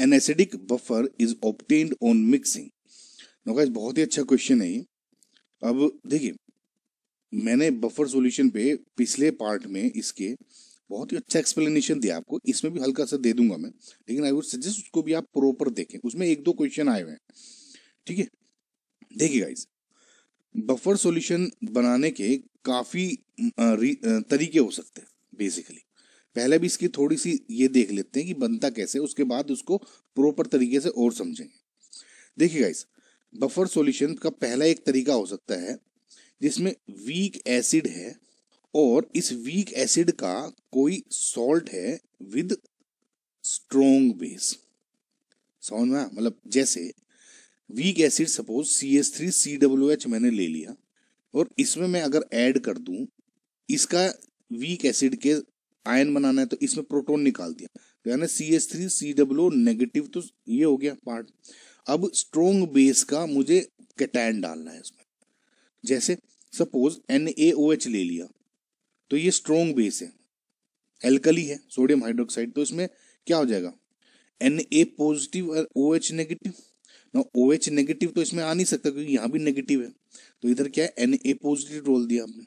N acidic buffer is obtained on mixing नौकाश बहुत ही अच्छा क्वेश्चन है ये अब देखिए मैंने बफर सॉल्यूशन पे पिछले पार्ट में इसके बहुत ही अच्छा एक्सप्लेनेशन दिया आपको इसमें भी हल्का सा दे दूंगा मैं लेकिन आई वुड सजेस्ट उसको भी आप प्रॉपर देखें उसमें एक दो क्वेश्चन आए हुए हैं ठीक है देखिए गाइज बफर सॉल्यूशन बनाने के काफी तरीके हो सकते हैं बेसिकली पहले भी इसकी थोड़ी सी ये देख लेते हैं कि बनता कैसे उसके बाद उसको प्रॉपर तरीके से और समझेंगे देखिए गाइस बफर सॉल्यूशन का पहला एक तरीका हो सकता है जिसमें वीक एसिड है और इस वीक एसिड का कोई सॉल्ट है विद स्ट्रोंग बेस समझ में मतलब जैसे weak acid suppose C S three C W H मैंने ले लिया और इसमें मैं अगर ऐड कर दूं इसका वीक एसिड के आयन बनाना है तो इसमें प्रोटोन निकाल दिया तो यानी C S three C double negative तो ये हो गया पार्ट अब स्ट्रोंग बेस का मुझे कैटैन डालना है इसमें जैसे suppose N A O H ले लिया तो ये स्ट्रोंग बेस है एल्कली है सोडियम हाइड्रोक्साइड तो इसमें क्या हो जाएगा एन ए पॉजिटिव और ओ एच नेगेटिव ना ओ एच नेगेटिव तो इसमें आ नहीं सकता क्योंकि यहाँ भी नेगेटिव है तो इधर क्या है एन ए पॉजिटिव रोल दिया आपने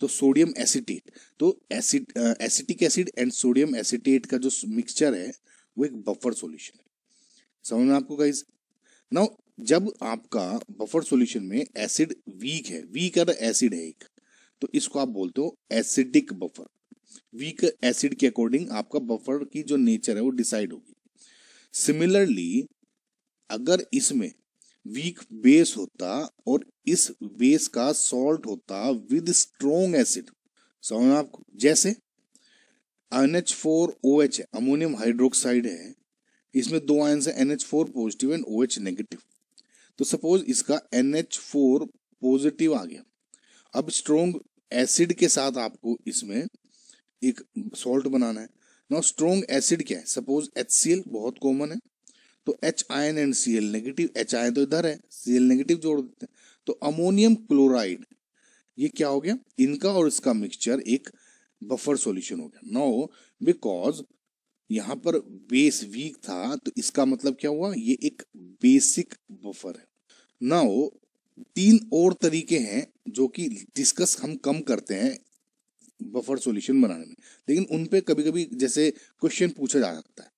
तो सोडियम एसिटेट तो acid acetic acid and sodium acetate का जो मिक्सचर है वो एक बफर सॉल्यूशन है समझ में आपको गाइज नाउ जब आपका बफर सॉल्यूशन में एसिड वीक है वीक अगर एसिड है एक तो इसको आप बोलते हो एसिडिक बफर वीक एसिड के अकॉर्डिंग आपका बफर की जो नेचर है वो डिसाइड होगी सिमिलरली अगर इसमें वीक बेस होता और इस बेस का सॉल्ट होता विद स्ट्रोंग एसिड समझ आपको जैसे N H four O H है अमोनियम हाइड्रोक्साइड है इसमें दो आयन है N H four positive and O H negative तो सपोज इसका एन एच फोर पॉजिटिव आ गया अब स्ट्रोंग एसिड के साथ आपको इसमें एक सॉल्ट बनाना है ना स्ट्रोंग एसिड क्या है सपोज एच बहुत कॉमन है तो H ion and C L negative H ion तो इधर है सी एल नेगेटिव जोड़ देते हैं तो अमोनियम क्लोराइड ये क्या हो गया इनका और इसका मिक्सचर एक बफर सॉल्यूशन हो गया नो बिकॉज यहां पर बेस वीक था तो इसका मतलब क्या हुआ ये एक बेसिक बफर है नाउ तीन और तरीके हैं जो कि डिस्कस हम कम करते हैं बफर सॉल्यूशन बनाने में लेकिन उन पे कभी कभी जैसे क्वेश्चन पूछा जा सकता है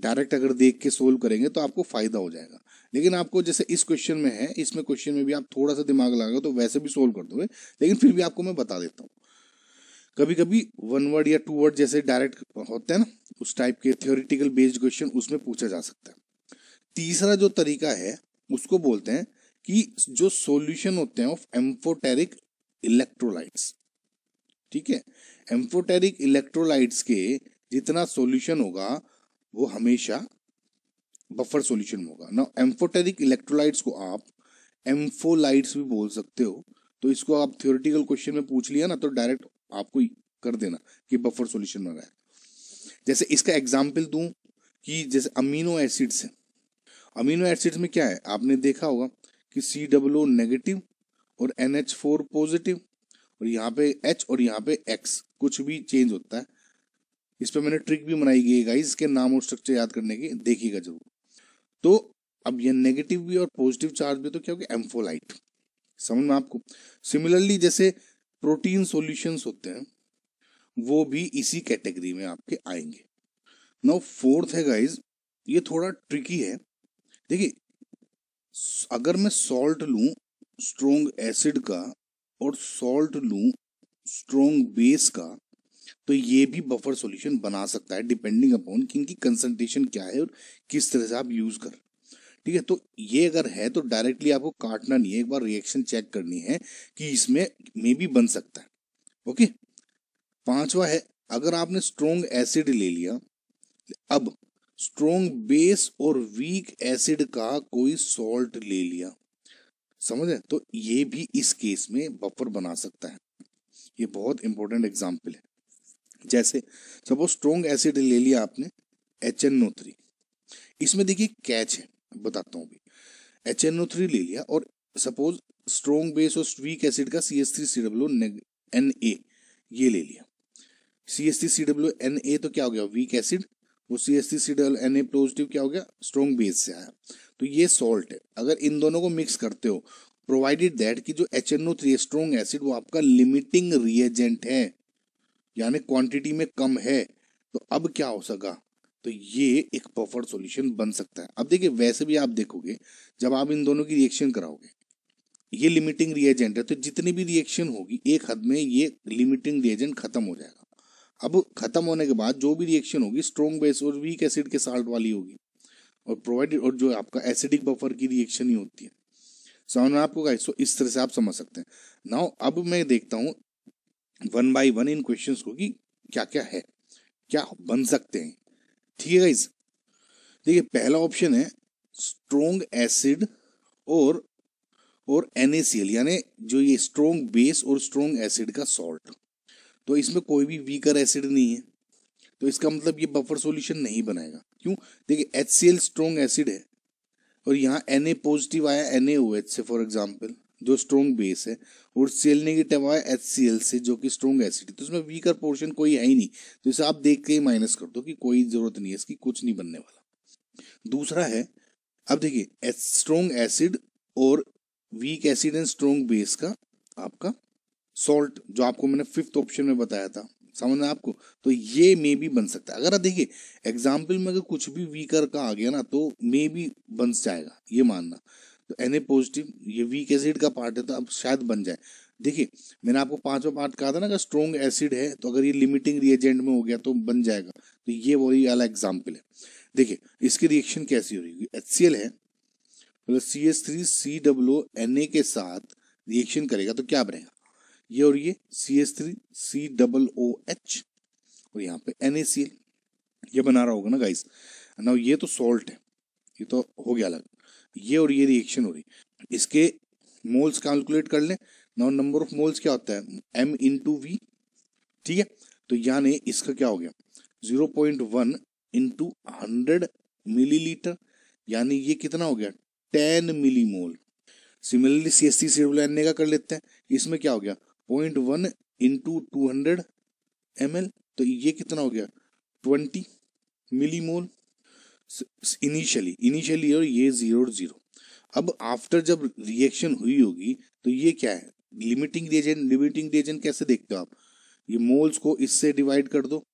डायरेक्ट अगर देख के सोल्व करेंगे तो आपको फायदा हो जाएगा लेकिन आपको जैसे इस क्वेश्चन में है इसमें क्वेश्चन में भी आप थोड़ा सा दिमाग लगा तो वैसे भी सोल्व कर दोगे लेकिन फिर भी आपको मैं बता देता हूँ कभी कभी वन वर्ड या टू वर्ड जैसे डायरेक्ट होते हैं ना उस टाइप के थियोरिटिकल बेस्ड क्वेश्चन उसमें पूछा जा सकता है तीसरा जो तरीका है उसको बोलते हैं कि जो सॉल्यूशन होते हैं ऑफ एम्फोटेरिक इलेक्ट्रोलाइट्स ठीक है एम्फोटेरिक इलेक्ट्रोलाइट्स के जितना सॉल्यूशन होगा वो हमेशा बफर सॉल्यूशन होगा ना एम्फोटेरिक इलेक्ट्रोलाइट्स को आप एम्फोलाइट्स भी बोल सकते हो तो इसको आप थियोरिटिकल क्वेश्चन में पूछ लिया ना तो डायरेक्ट आपको कर देना कि बफर सॉल्यूशन में है जैसे इसका एग्जाम्पल दूं कि जैसे अमीनो एसिड्स हैं अमीनो एसिड्स में क्या है आपने देखा होगा कि सी डब्लो नेगेटिव और एन एच फोर पॉजिटिव और यहाँ पे एच और यहाँ पे एक्स कुछ भी चेंज होता है इस पर मैंने ट्रिक भी बनाई गई है गाइस के नाम और स्ट्रक्चर याद करने की देखिएगा जरूर तो अब ये नेगेटिव भी और पॉजिटिव चार्ज भी तो क्या होगा एम्फोलाइट समझ में आपको सिमिलरली जैसे प्रोटीन सॉल्यूशंस होते हैं वो भी इसी कैटेगरी में आपके आएंगे नाउ फोर्थ है गाइज ये थोड़ा ट्रिकी है देखिए अगर मैं सॉल्ट लूं स्ट्रोंग एसिड का और सॉल्ट लूं स्ट्रोंग बेस का तो ये भी बफर सॉल्यूशन बना सकता है डिपेंडिंग अपॉन कि इनकी कंसंट्रेशन क्या है और किस तरह से आप यूज कर ठीक है तो ये अगर है तो डायरेक्टली आपको काटना नहीं है एक बार रिएक्शन चेक करनी है कि इसमें मे भी बन सकता है ओके पांचवा है अगर आपने स्ट्रोंग एसिड ले लिया अब स्ट्रोंग बेस और वीक एसिड का कोई सॉल्ट ले लिया समझे तो ये भी इस केस में बफर बना सकता है ये बहुत इंपॉर्टेंट एग्जाम्पल है जैसे सपोज स्ट्रोंग एसिड ले लिया आपने एच एन ओ थ्री इसमें देखिए कैच है बताता हूँ अभी एच एन ओ थ्री ले लिया और सपोज स्ट्रोंग बेस और वीक एसिड का C S three C W N A ये ले लिया C S three C W N A तो क्या हो गया वीक एसिड वो C S three C W N A positive क्या हो गया स्ट्रोंग बेस से आया तो ये सॉल्ट है अगर इन दोनों को मिक्स करते हो प्रोवाइडेड दैट कि जो H N O three strong acid वो आपका लिमिटिंग रिएजेंट है यानी क्वांटिटी में कम है तो अब क्या हो सका तो ये एक पफर सॉल्यूशन बन सकता है अब देखिए वैसे भी आप देखोगे जब आप इन दोनों की रिएक्शन कराओगे ये लिमिटिंग रिएजेंट है तो जितनी भी रिएक्शन होगी एक हद में ये लिमिटिंग रिएजेंट खत्म हो जाएगा अब खत्म होने के बाद जो भी रिएक्शन होगी स्ट्रॉन्ग बेस और वीक एसिड के साल्ट वाली होगी और प्रोवाइडेड और जो आपका एसिडिक बफर की रिएक्शन ही होती है समझ में आपको गाइस तो इस तरह से आप समझ सकते हैं नाउ अब मैं देखता हूँ वन बाय वन इन क्वेश्चंस को कि क्या क्या है क्या बन सकते हैं ठीक है गाइज देखिए पहला ऑप्शन है स्ट्रोंग एसिड और और एनएसीएल यानी जो ये स्ट्रोंग बेस और स्ट्रोंग एसिड का सॉल्ट तो इसमें कोई भी वीकर एसिड नहीं है तो इसका मतलब ये बफर सॉल्यूशन नहीं बनाएगा क्यों देखिए एच सी एल एसिड है और यहाँ एन ए पॉजिटिव आया एन एच से फॉर एग्जाम्पल जो स्ट्रॉन्ग बेस है और सेल नेगेटिव आया एच सी एल से जो कि स्ट्रॉन्ग एसिड है तो इसमें वीकर पोर्शन कोई है ही नहीं तो इसे आप देख के ही माइनस कर दो कि कोई जरूरत नहीं है इसकी कुछ नहीं बनने वाला दूसरा है अब देखिए स्ट्रॉन्ग एसिड और weak acid and strong base का आपका सॉल्ट जो आपको मैंने फिफ्थ ऑप्शन में बताया था समझना आपको तो ये मे भी बन सकता है अगर आप देखिए एग्जाम्पल में अगर कुछ भी वीकर का आ गया ना तो मे भी बन जाएगा ये मानना तो एन ए पॉजिटिव ये वीक एसिड का पार्ट है तो अब शायद बन जाए देखिए मैंने आपको पांचवा पार्ट कहा था ना अगर स्ट्रॉन्ग एसिड है तो अगर ये लिमिटिंग रिएजेंट में हो गया तो बन जाएगा तो ये वही वाला एग्जाम्पल है देखिए इसकी रिएक्शन कैसी हो रही है एच सी एल है C S three C double N A के साथ रिएक्शन करेगा तो क्या बनेगा ये और ये C S three C double O H और यहाँ पे एन ए सी एल ये बना रहा होगा ना गाइस ना ये तो सॉल्ट है ये तो हो गया अलग ये और ये रिएक्शन हो रही इसके मोल्स कैलकुलेट कर लें नौ नंबर ऑफ मोल्स क्या होता है एम इन टू वी ठीक है तो यानी इसका क्या हो गया zero point one into hundred millilitre यानी ये कितना हो गया ten millimole similarly C S C सिरवलैन्य का कर लेते हैं इसमें क्या हो गया point one into two hundred M तो ये कितना हो गया twenty millimole initially initially और ये जीरो और जीरो अब आफ्टर जब रिएक्शन हुई होगी तो ये क्या है लिमिटिंग रिएजेंट लिमिटिंग रिएजेंट कैसे देखते हो आप ये मोल्स को इससे डिवाइड कर दो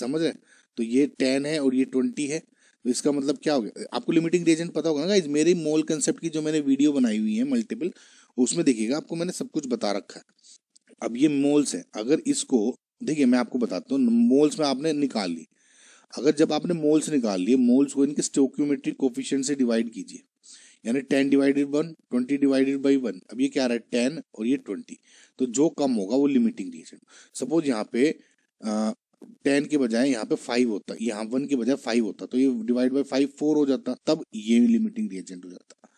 समझ रहे तो ये टेन है और ये ट्वेंटी है तो इसका मतलब क्या हो गया आपको लिमिटिंग रिएजेंट पता होगा ना इस मेरे मोल कंसेप्ट की जो मैंने वीडियो बनाई हुई है मल्टीपल उसमें देखिएगा आपको मैंने सब कुछ बता रखा है अब ये मोल्स है अगर इसको देखिए मैं आपको बताता हूँ मोल्स में आपने निकाल ली अगर जब आपने मोल्स निकाल लिए मोल्स को इनके स्टोक्यूमेट्रिक कोफिशियंट से डिवाइड कीजिए यानी ten divided one twenty divided by one अब ये क्या रहा है टेन और ये ट्वेंटी तो जो कम होगा वो लिमिटिंग रिएजेंट सपोज यहाँ पे टेन के बजाय यहाँ पे फाइव होता यहाँ वन के बजाय फाइव होता तो ये डिवाइड बाई फाइव फोर हो जाता तब ये लिमिटिंग रिएजेंट हो जाता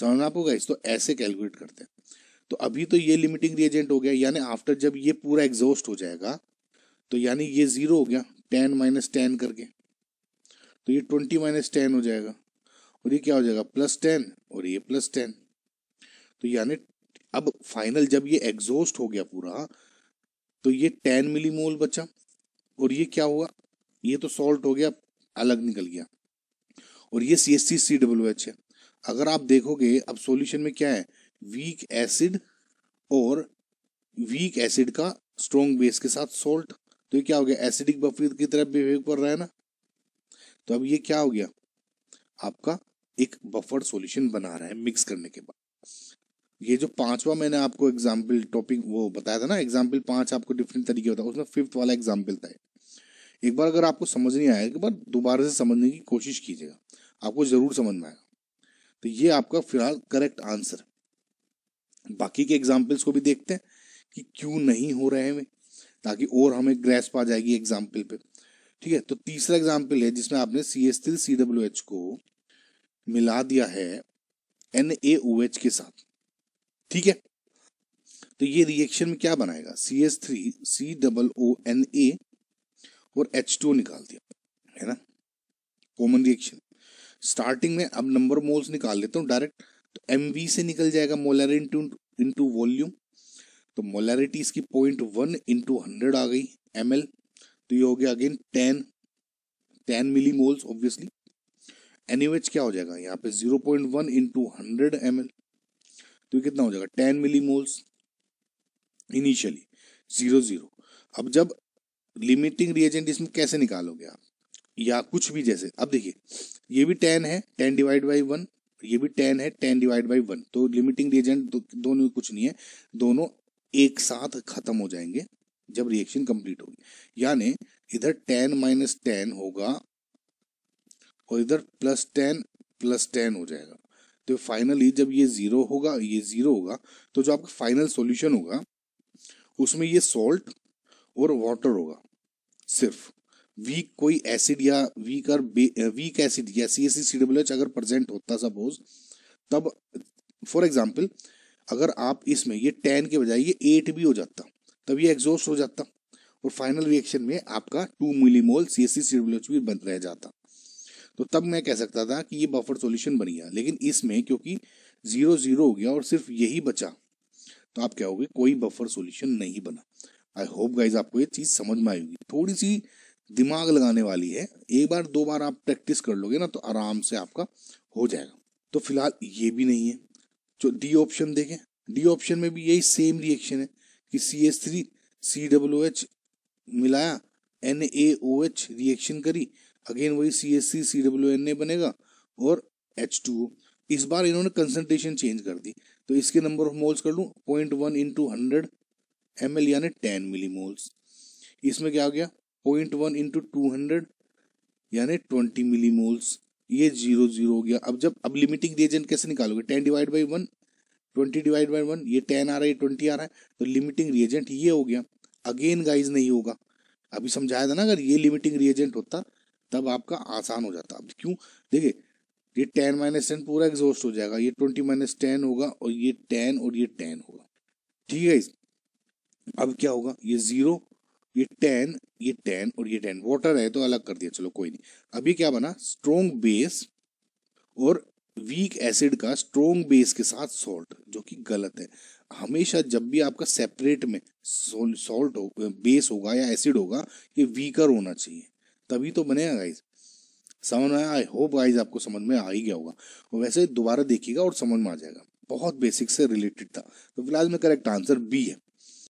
समझ में आपको गाइस तो ऐसे कैलकुलेट करते हैं तो अभी तो ये लिमिटिंग रिएजेंट हो गया यानी आफ्टर जब ये पूरा एग्जॉस्ट हो जाएगा तो यानी ये जीरो हो गया टेन माइनस टेन करके तो ये ट्वेंटी माइनस टेन हो जाएगा और ये क्या हो जाएगा प्लस टेन और ये प्लस टेन तो यानी अब फाइनल जब ये एग्जॉस्ट हो गया पूरा तो ये टेन मिली मोल बचा और ये क्या हुआ ये तो सॉल्ट हो गया अलग निकल गया और ये C S C C W H है अगर आप देखोगे अब सॉल्यूशन में क्या है वीक एसिड और वीक एसिड का स्ट्रॉन्ग बेस के साथ सॉल्ट तो ये क्या हो गया एसिडिक बफर की तरफ बिहेव कर रहा है ना तो अब ये क्या हो गया आपका एक बफर सॉल्यूशन बना रहा है मिक्स करने के बाद ये जो पांचवा मैंने आपको एग्जाम्पल टॉपिक वो बताया था ना एग्जाम्पल पांच आपको डिफरेंट तरीके बताया उसमें फिफ्थ वाला एग्जाम्पल था एक बार अगर आपको समझ नहीं आया एक बार दोबारा से समझने की कोशिश कीजिएगा आपको जरूर समझ में आएगा तो ये आपका फिलहाल करेक्ट आंसर बाकी के एग्जाम्पल्स को भी देखते हैं कि क्यों नहीं हो रहे हैं ताकि और हमें ग्रेस आ जाएगी एग्जाम्पल पे ठीक है तो तीसरा एग्जाम्पल है जिसमें आपने C S three C W H को मिला दिया है एन ए ओ एच के साथ ठीक है तो ये रिएक्शन में क्या बनाएगा C S three C double O N A और एच टू निकाल दिया है ना कॉमन रिएक्शन स्टार्टिंग में अब नंबर मोल्स निकाल लेता हूँ डायरेक्ट तो एम वी से निकल जाएगा मोलर इंटू इंटू वॉल्यूम तो मोलैरिटी इसकी पॉइंट वन इंटू हंड्रेड आ गई एम तो ये हो गया अगेन टेन टेन मिली मोल्स ऑब्वियसली एनएच क्या हो जाएगा यहाँ पे zero point one into hundred M तो ये कितना हो जाएगा टेन मिली मोल्स इनिशियली जीरो जीरो अब जब लिमिटिंग रिएजेंट इसमें कैसे निकालोगे आप या कुछ भी जैसे अब देखिए ये भी टेन है टेन डिवाइड बाई वन ये भी टेन है टेन डिवाइड बाई वन तो लिमिटिंग रिएजेंट दोनों कुछ नहीं है दोनों एक साथ खत्म हो जाएंगे जब रिएक्शन कंप्लीट होगी यानी इधर टेन माइनस टेन होगा और इधर प्लस टेन प्लस टेन हो जाएगा तो फाइनली जब ये जीरो होगा ये जीरो होगा तो जो आपका फाइनल सॉल्यूशन होगा उसमें ये सॉल्ट और वाटर होगा सिर्फ वीक कोई एसिड या वीक और वीक एसिड या C S C W H अगर प्रेजेंट होता सपोज तब फॉर एग्जाम्पल अगर आप इसमें ये टेन के बजाय ये एट भी हो जाता तब ये एग्जॉस्ट हो जाता और फाइनल रिएक्शन में आपका two millimole C S C भी बन रह जाता तो तब मैं कह सकता था कि ये बफर सॉल्यूशन बन गया लेकिन इसमें क्योंकि जीरो जीरो हो गया और सिर्फ यही बचा तो आप क्या होगे कोई बफर सॉल्यूशन नहीं बना आई होप गाइज आपको ये चीज़ समझ में आएगी थोड़ी सी दिमाग लगाने वाली है एक बार दो बार आप प्रैक्टिस कर लोगे ना तो आराम से आपका हो जाएगा तो फिलहाल ये भी नहीं है जो डी ऑप्शन देखें डी ऑप्शन में भी यही सेम रिएक्शन है कि C S three C W H मिलाया N A O H reaction करी अगेन वही C S C C W N A बनेगा और एच टू ओ इस बार इन्होंने कंसनट्रेशन चेंज कर दी तो इसके नंबर ऑफ मोल्स कर लूँ point one into hundred M L यानी टेन मिली मोल्स इसमें क्या आ गया point one into two hundred यानी ट्वेंटी मिली मोल्स ये जीरो जीरो हो गया अब जब अब लिमिटिंग रीजन कैसे निकालोगे ten divide by one twenty divide by one ये टेन आ रहा है ट्वेंटी आ रहा है तो लिमिटिंग रिएजेंट ये हो गया अगेन गाइज नहीं होगा अभी समझाया था ना अगर ये लिमिटिंग रिएजेंट होता तब आपका आसान हो जाता अब क्यों देखिए ये टेन माइनस टेन पूरा एग्जॉस्ट हो जाएगा ये ट्वेंटी माइनस टेन होगा और ये टेन और ये टेन होगा ठीक है अब क्या होगा ये जीरो ये टेन ये टेन और ये टेन वाटर है तो अलग कर दिया चलो कोई नहीं अभी क्या बना स्ट्रोंग बेस और वीक एसिड का स्ट्रोंग बेस के साथ सॉल्ट जो कि गलत है हमेशा जब भी आपका सेपरेट में सॉल्ट हो बेस होगा या एसिड होगा ये वीकर होना चाहिए तभी तो बनेगा गाइज समझ में आई होप गाइज आपको समझ में आ ही गया होगा और वैसे दोबारा देखिएगा और समझ में आ जाएगा बहुत बेसिक से रिलेटेड था तो फिलहाल में करेक्ट आंसर बी है